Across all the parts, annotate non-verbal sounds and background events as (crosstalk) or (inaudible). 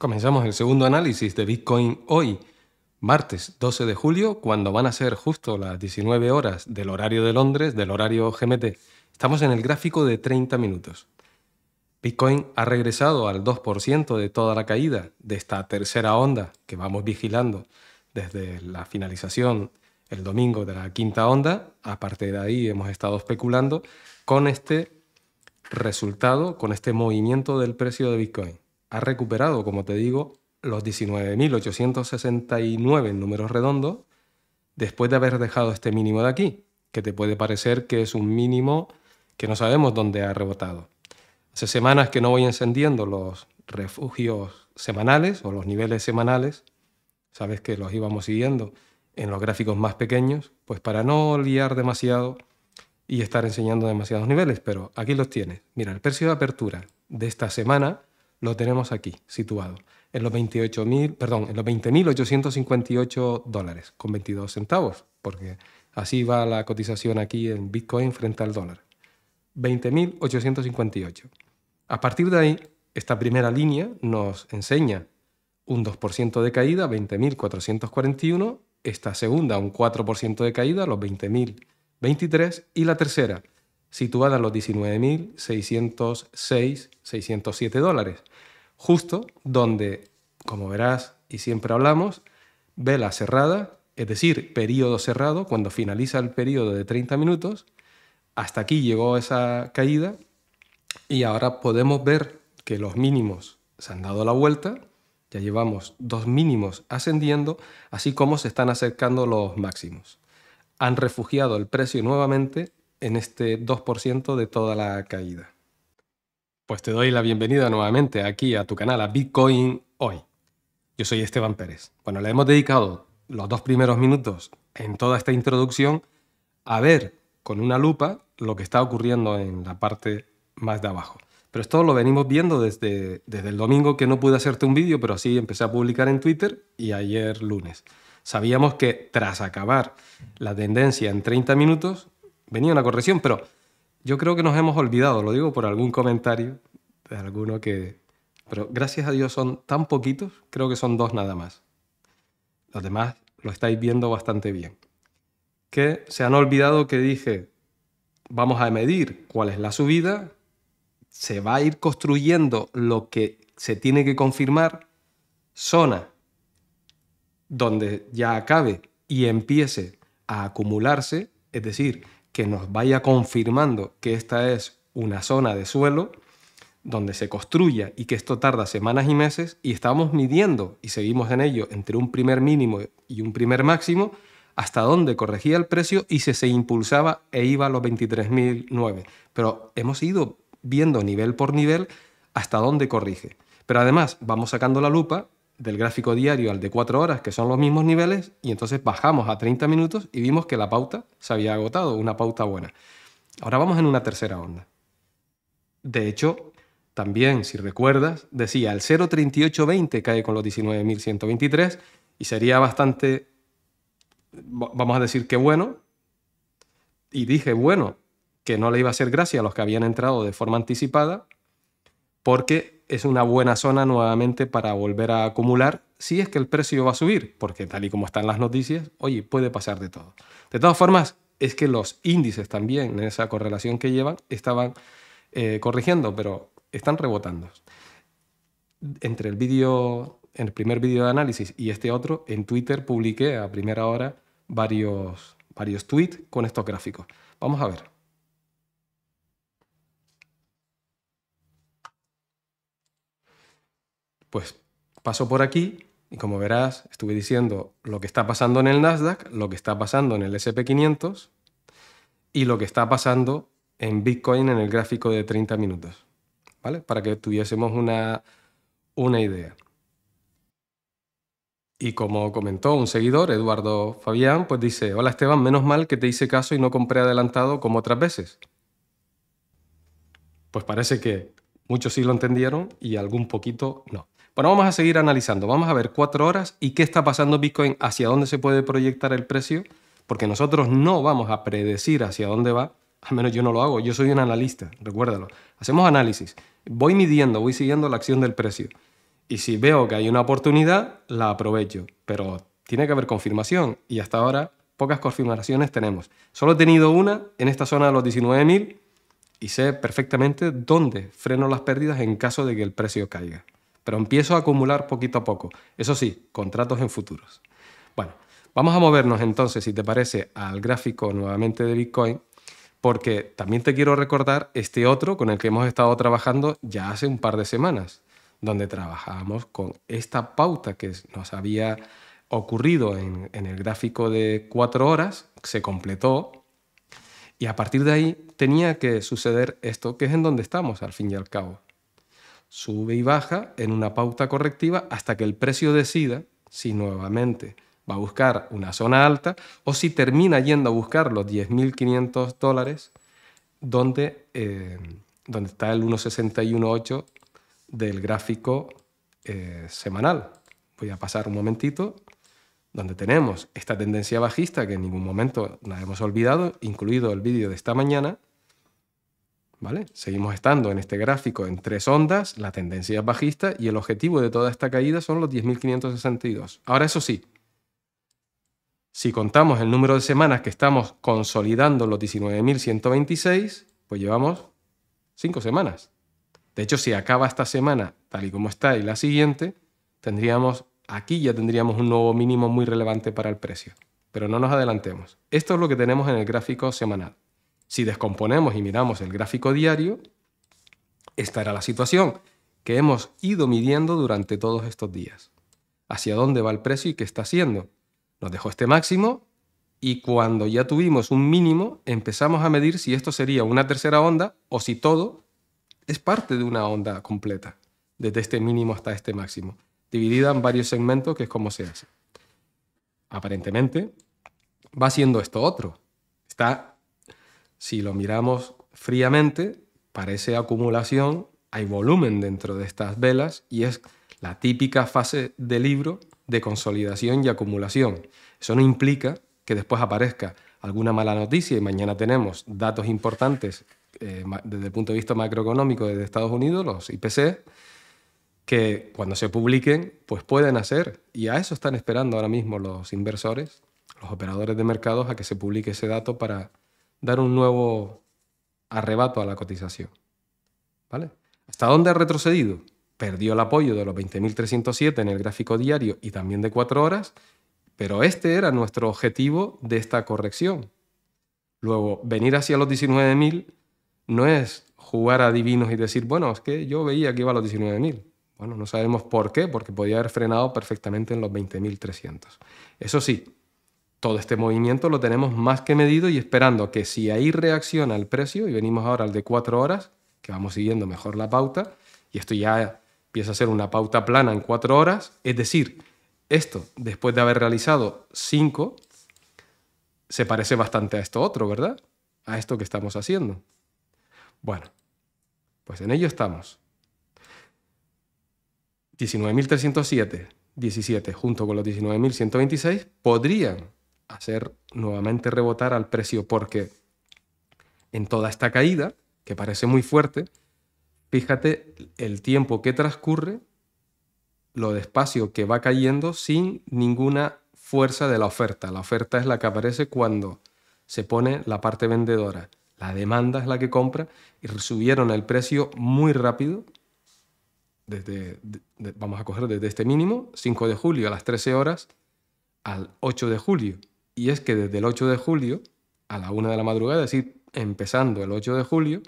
Comenzamos el segundo análisis de Bitcoin hoy, martes 12 de julio, cuando van a ser justo las 19 horas del horario de Londres, del horario GMT. Estamos en el gráfico de 30 minutos. Bitcoin ha regresado al 2% de toda la caída de esta tercera onda que vamos vigilando desde la finalización el domingo de la quinta onda. A partir de ahí hemos estado especulando con este resultado, con este movimiento del precio de Bitcoin ha recuperado, como te digo, los 19.869 en números redondos después de haber dejado este mínimo de aquí, que te puede parecer que es un mínimo que no sabemos dónde ha rebotado. Hace semanas que no voy encendiendo los refugios semanales o los niveles semanales, sabes que los íbamos siguiendo en los gráficos más pequeños, pues para no liar demasiado y estar enseñando demasiados niveles, pero aquí los tienes. Mira, el precio de apertura de esta semana lo tenemos aquí, situado, en los perdón, en los 20.858 dólares con 22 centavos, porque así va la cotización aquí en Bitcoin frente al dólar. 20.858. A partir de ahí, esta primera línea nos enseña un 2% de caída, 20.441, esta segunda un 4% de caída, los 20.023, y la tercera, situada a los 19.606-607 dólares, justo donde, como verás y siempre hablamos, vela cerrada, es decir, periodo cerrado, cuando finaliza el periodo de 30 minutos, hasta aquí llegó esa caída y ahora podemos ver que los mínimos se han dado la vuelta, ya llevamos dos mínimos ascendiendo, así como se están acercando los máximos. Han refugiado el precio nuevamente en este 2% de toda la caída. Pues te doy la bienvenida nuevamente aquí a tu canal, a Bitcoin Hoy. Yo soy Esteban Pérez. Bueno, le hemos dedicado los dos primeros minutos en toda esta introducción a ver con una lupa lo que está ocurriendo en la parte más de abajo. Pero esto lo venimos viendo desde, desde el domingo que no pude hacerte un vídeo, pero sí empecé a publicar en Twitter y ayer lunes. Sabíamos que tras acabar la tendencia en 30 minutos venía una corrección, pero yo creo que nos hemos olvidado, lo digo por algún comentario de alguno que... Pero gracias a Dios son tan poquitos, creo que son dos nada más. Los demás lo estáis viendo bastante bien. Que se han olvidado que dije, vamos a medir cuál es la subida, se va a ir construyendo lo que se tiene que confirmar, zona donde ya acabe y empiece a acumularse, es decir, que nos vaya confirmando que esta es una zona de suelo donde se construya y que esto tarda semanas y meses y estamos midiendo y seguimos en ello entre un primer mínimo y un primer máximo hasta dónde corregía el precio y se se impulsaba e iba a los 23.009. Pero hemos ido viendo nivel por nivel hasta dónde corrige. Pero además vamos sacando la lupa del gráfico diario al de 4 horas, que son los mismos niveles, y entonces bajamos a 30 minutos y vimos que la pauta se había agotado, una pauta buena. Ahora vamos en una tercera onda. De hecho, también, si recuerdas, decía el 0.3820 cae con los 19.123 y sería bastante, vamos a decir que bueno, y dije bueno, que no le iba a hacer gracia a los que habían entrado de forma anticipada, porque es una buena zona nuevamente para volver a acumular si es que el precio va a subir, porque tal y como están las noticias, oye, puede pasar de todo. De todas formas, es que los índices también, en esa correlación que llevan, estaban eh, corrigiendo, pero están rebotando. Entre el vídeo, el primer vídeo de análisis y este otro, en Twitter publiqué a primera hora varios, varios tweets con estos gráficos. Vamos a ver. Pues paso por aquí y como verás, estuve diciendo lo que está pasando en el Nasdaq, lo que está pasando en el SP500 y lo que está pasando en Bitcoin en el gráfico de 30 minutos, ¿vale? Para que tuviésemos una, una idea. Y como comentó un seguidor, Eduardo Fabián, pues dice, hola Esteban, menos mal que te hice caso y no compré adelantado como otras veces. Pues parece que muchos sí lo entendieron y algún poquito no. Bueno, vamos a seguir analizando. Vamos a ver cuatro horas y qué está pasando Bitcoin, hacia dónde se puede proyectar el precio, porque nosotros no vamos a predecir hacia dónde va, al menos yo no lo hago, yo soy un analista, recuérdalo. Hacemos análisis, voy midiendo, voy siguiendo la acción del precio. Y si veo que hay una oportunidad, la aprovecho, pero tiene que haber confirmación y hasta ahora pocas confirmaciones tenemos. Solo he tenido una en esta zona de los 19.000 y sé perfectamente dónde freno las pérdidas en caso de que el precio caiga pero empiezo a acumular poquito a poco. Eso sí, contratos en futuros. Bueno, vamos a movernos entonces, si te parece, al gráfico nuevamente de Bitcoin, porque también te quiero recordar este otro con el que hemos estado trabajando ya hace un par de semanas, donde trabajábamos con esta pauta que nos había ocurrido en, en el gráfico de cuatro horas, se completó, y a partir de ahí tenía que suceder esto, que es en donde estamos al fin y al cabo sube y baja en una pauta correctiva hasta que el precio decida si nuevamente va a buscar una zona alta o si termina yendo a buscar los 10.500 dólares donde, eh, donde está el 1.618 del gráfico eh, semanal. Voy a pasar un momentito donde tenemos esta tendencia bajista que en ningún momento la hemos olvidado, incluido el vídeo de esta mañana, ¿vale? Seguimos estando en este gráfico en tres ondas, la tendencia es bajista y el objetivo de toda esta caída son los 10.562. Ahora eso sí, si contamos el número de semanas que estamos consolidando los 19.126, pues llevamos cinco semanas. De hecho, si acaba esta semana tal y como está y la siguiente, tendríamos aquí ya tendríamos un nuevo mínimo muy relevante para el precio. Pero no nos adelantemos. Esto es lo que tenemos en el gráfico semanal. Si descomponemos y miramos el gráfico diario, esta era la situación que hemos ido midiendo durante todos estos días. Hacia dónde va el precio y qué está haciendo. Nos dejó este máximo y cuando ya tuvimos un mínimo empezamos a medir si esto sería una tercera onda o si todo es parte de una onda completa, desde este mínimo hasta este máximo, dividida en varios segmentos que es como se hace. Aparentemente va siendo esto otro. Está si lo miramos fríamente, parece acumulación, hay volumen dentro de estas velas y es la típica fase de libro de consolidación y acumulación. Eso no implica que después aparezca alguna mala noticia y mañana tenemos datos importantes eh, desde el punto de vista macroeconómico desde Estados Unidos, los IPC, que cuando se publiquen, pues pueden hacer. Y a eso están esperando ahora mismo los inversores, los operadores de mercados, a que se publique ese dato para dar un nuevo arrebato a la cotización. ¿Vale? ¿Hasta dónde ha retrocedido? Perdió el apoyo de los 20.307 en el gráfico diario y también de 4 horas, pero este era nuestro objetivo de esta corrección. Luego, venir hacia los 19.000 no es jugar a divinos y decir, bueno, es que yo veía que iba a los 19.000. Bueno, no sabemos por qué, porque podía haber frenado perfectamente en los 20.300. Eso sí, todo este movimiento lo tenemos más que medido y esperando que si ahí reacciona el precio, y venimos ahora al de 4 horas, que vamos siguiendo mejor la pauta, y esto ya empieza a ser una pauta plana en 4 horas, es decir, esto, después de haber realizado 5, se parece bastante a esto otro, ¿verdad? A esto que estamos haciendo. Bueno, pues en ello estamos. 19.307, 17 junto con los 19.126 podrían hacer nuevamente rebotar al precio porque en toda esta caída, que parece muy fuerte, fíjate el tiempo que transcurre, lo despacio que va cayendo sin ninguna fuerza de la oferta. La oferta es la que aparece cuando se pone la parte vendedora. La demanda es la que compra y subieron el precio muy rápido. Desde, vamos a coger desde este mínimo, 5 de julio a las 13 horas, al 8 de julio. Y es que desde el 8 de julio, a la 1 de la madrugada, es decir, empezando el 8 de julio,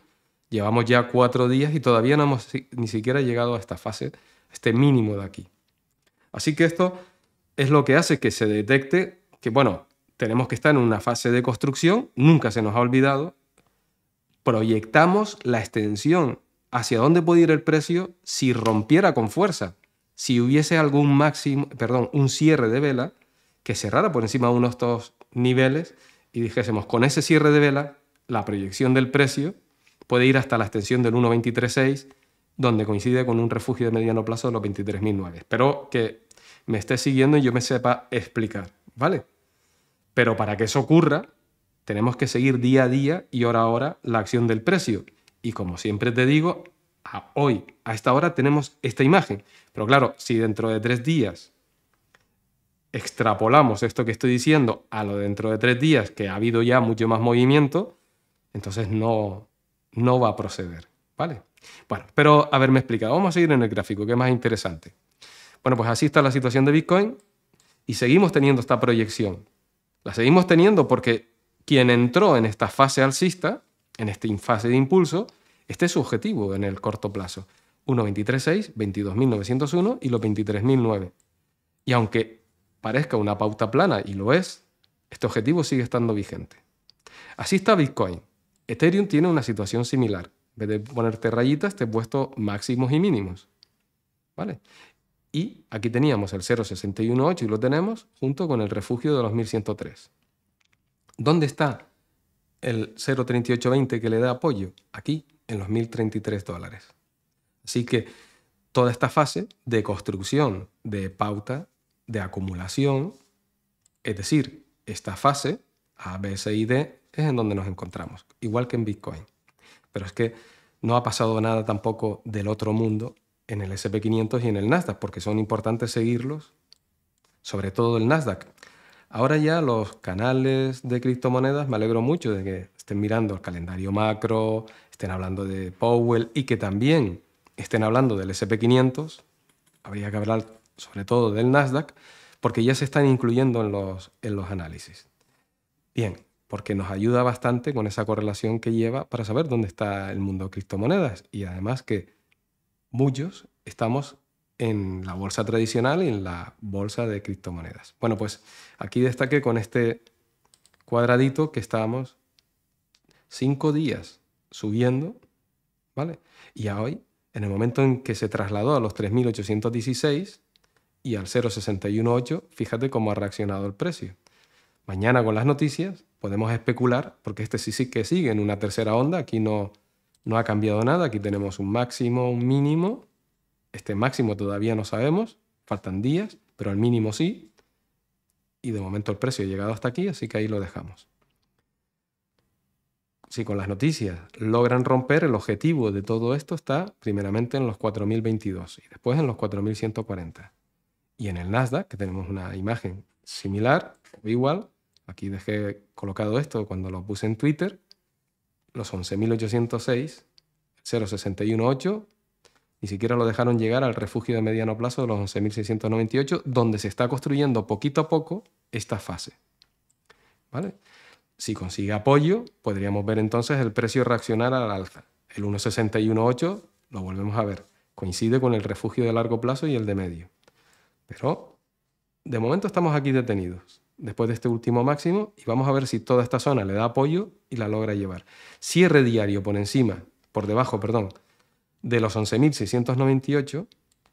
llevamos ya cuatro días y todavía no hemos ni siquiera llegado a esta fase, este mínimo de aquí. Así que esto es lo que hace que se detecte que, bueno, tenemos que estar en una fase de construcción, nunca se nos ha olvidado, proyectamos la extensión hacia dónde puede ir el precio si rompiera con fuerza, si hubiese algún máximo, perdón, un cierre de vela que cerrara por encima de unos dos niveles y dijésemos, con ese cierre de vela, la proyección del precio puede ir hasta la extensión del 1.236, donde coincide con un refugio de mediano plazo de los 23.009. Espero que me esté siguiendo y yo me sepa explicar, ¿vale? Pero para que eso ocurra, tenemos que seguir día a día y hora a hora la acción del precio. Y como siempre te digo, hoy, a esta hora tenemos esta imagen. Pero claro, si dentro de tres días extrapolamos esto que estoy diciendo a lo dentro de tres días, que ha habido ya mucho más movimiento, entonces no, no va a proceder. ¿Vale? Bueno, pero a haberme explicado. Vamos a seguir en el gráfico, que es más interesante. Bueno, pues así está la situación de Bitcoin y seguimos teniendo esta proyección. La seguimos teniendo porque quien entró en esta fase alcista, en esta fase de impulso, este es su objetivo en el corto plazo. 1.23.6, 22.901 y los 23.009. Y aunque parezca una pauta plana, y lo es, este objetivo sigue estando vigente. Así está Bitcoin. Ethereum tiene una situación similar. En vez de ponerte rayitas, te he puesto máximos y mínimos. ¿Vale? Y aquí teníamos el 0.618 y lo tenemos junto con el refugio de los 1103. ¿Dónde está el 0.3820 que le da apoyo? Aquí, en los 1033 dólares. Así que toda esta fase de construcción de pauta de acumulación, es decir, esta fase, A, B, y D, es en donde nos encontramos, igual que en Bitcoin. Pero es que no ha pasado nada tampoco del otro mundo en el SP500 y en el Nasdaq, porque son importantes seguirlos, sobre todo el Nasdaq. Ahora ya los canales de criptomonedas, me alegro mucho de que estén mirando el calendario macro, estén hablando de Powell y que también estén hablando del SP500. Habría que hablar sobre todo del Nasdaq, porque ya se están incluyendo en los, en los análisis. Bien, porque nos ayuda bastante con esa correlación que lleva para saber dónde está el mundo de criptomonedas y además que muchos estamos en la bolsa tradicional y en la bolsa de criptomonedas. Bueno, pues aquí destaque con este cuadradito que estábamos cinco días subiendo, ¿vale? Y hoy, en el momento en que se trasladó a los 3.816, y al 0,618 fíjate cómo ha reaccionado el precio. Mañana con las noticias podemos especular, porque este sí, sí que sigue en una tercera onda, aquí no, no ha cambiado nada, aquí tenemos un máximo, un mínimo, este máximo todavía no sabemos, faltan días, pero el mínimo sí, y de momento el precio ha llegado hasta aquí, así que ahí lo dejamos. Si con las noticias logran romper, el objetivo de todo esto está primeramente en los 4.022 y después en los 4.140. Y en el Nasdaq, que tenemos una imagen similar o igual, aquí dejé colocado esto cuando lo puse en Twitter, los 11.806, 0.618, ni siquiera lo dejaron llegar al refugio de mediano plazo de los 11.698, donde se está construyendo poquito a poco esta fase. ¿Vale? Si consigue apoyo, podríamos ver entonces el precio reaccionar al alza. El 1.618 lo volvemos a ver. Coincide con el refugio de largo plazo y el de medio. Pero de momento estamos aquí detenidos después de este último máximo y vamos a ver si toda esta zona le da apoyo y la logra llevar. Cierre diario por encima, por debajo, perdón, de los 11.698,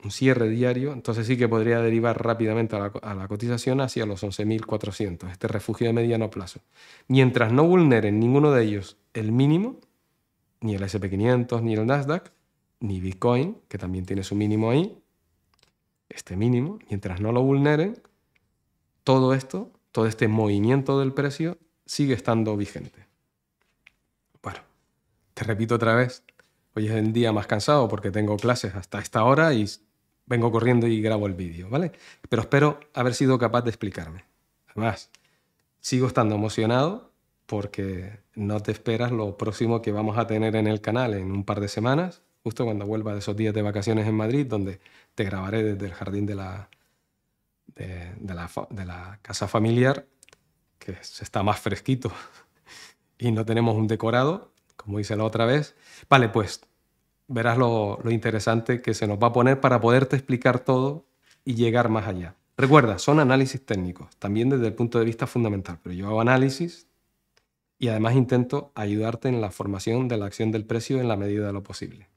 un cierre diario, entonces sí que podría derivar rápidamente a la, cotización hacia los 11.400, este refugio de mediano plazo. Mientras no vulneren ninguno de ellos el mínimo, ni el SP500, ni el Nasdaq, ni Bitcoin, que también tiene su mínimo ahí, este mínimo, mientras no lo vulneren, todo esto, todo este movimiento del precio sigue estando vigente. Bueno, te repito otra vez, hoy es el día más cansado porque tengo clases hasta esta hora y vengo corriendo y grabo el vídeo, ¿vale? Pero espero haber sido capaz de explicarme. Además, sigo estando emocionado porque no te esperas lo próximo que vamos a tener en el canal en un par de semanas justo cuando vuelva de esos días de vacaciones en Madrid, donde te grabaré desde el jardín de la, de, la, casa familiar, que se está más fresquito (laughs) y no tenemos un decorado, como hice la otra vez. Vale, pues verás lo, lo interesante que se nos va a poner para poderte explicar todo y llegar más allá. Recuerda, son análisis técnicos, también desde el punto de vista fundamental, pero yo hago análisis y además intento ayudarte en la formación de la acción del precio en la medida de lo posible.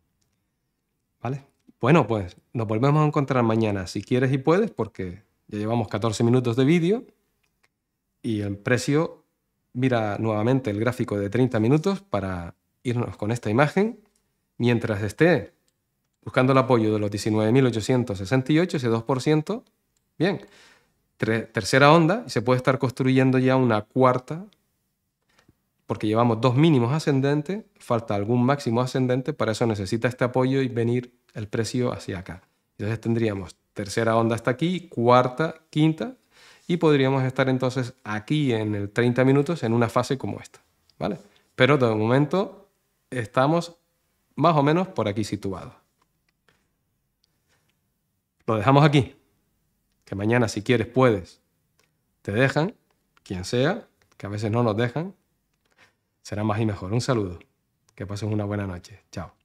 Bueno, pues nos volvemos a encontrar mañana, si quieres y puedes, porque ya llevamos 14 minutos de vídeo y el precio, mira nuevamente el gráfico de 30 minutos para irnos con esta imagen. Mientras esté buscando el apoyo de los 19.868, ese 2%, bien, tercera onda, y se puede estar construyendo ya una cuarta porque llevamos dos mínimos ascendentes, falta algún máximo ascendente, para eso necesita este apoyo y venir el precio hacia acá. Entonces tendríamos tercera onda hasta aquí, cuarta, quinta, y podríamos estar entonces aquí en el 30 minutos en una fase como esta, ¿vale? Pero de momento estamos más o menos por aquí situados. Lo dejamos aquí, que mañana si quieres puedes. Te dejan, quien sea, que a veces no nos dejan, será más y mejor. Un saludo. Que pases una buena noche. Chao.